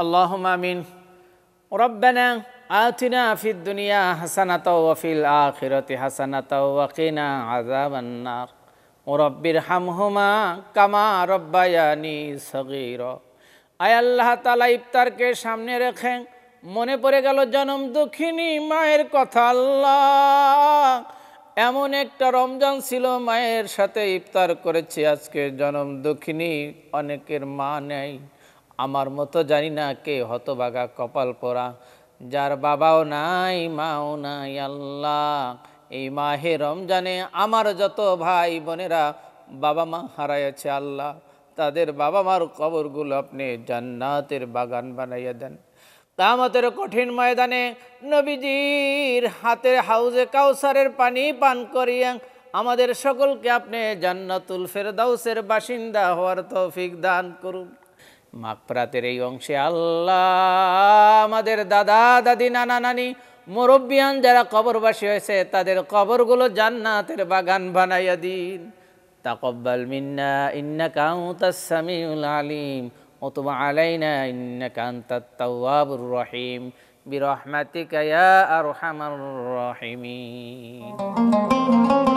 اللهم آمين ربنا آتنا في الدنيا حسنة وفي الآخرة حسنة وقنا عذاب النار رب ارحمهما كما ربياني صغيرا আয় আল্লাহ তালা ইফতারকে সামনে রেখে মনে পড়ে গেল জনম দুঃখিনী মায়ের কথা আল্লাহ এমন একটা রমজান ছিল মায়ের সাথে ইফতার করেছি আজকে জনম দুঃখিনী অনেকের মা নেয় আমার মতো জানি না কে হতবাগা কপাল পরা যার বাবাও নাই মাও নাই আল্লাহ এই মাহে রমজানে আমার যত ভাই বোনেরা বাবা মা হারাইয়াছে আল্লাহ তাদের বাবা মার কবরগুলো আপনি জান্নাতের বাগান বানাইয়া দেন তামাতের কঠিন ময়দানে নবীজির হাতের হাউজে কাউসারের পানি পান করিয়া আমাদের সকলকে আপনি জান্নাতুল ফেরদাউসের বাসিন্দা হওয়ার তৌফিক দান করুন মাকপ্রাতের এই অংশে আল্লাহ আমাদের দাদা দাদি নানা নানি মুরব্বিয়ান যারা কবরবাসী হয়েছে তাদের কবরগুলো জান্নাতের বাগান বানাইয়া দিন তাকব্বাল মিন্না ইন্না কাউতাস সামিউল আলিম وتب علينا إنك أنت التواب الرحيم বিরহমাতিকা আর أرحم الراحمين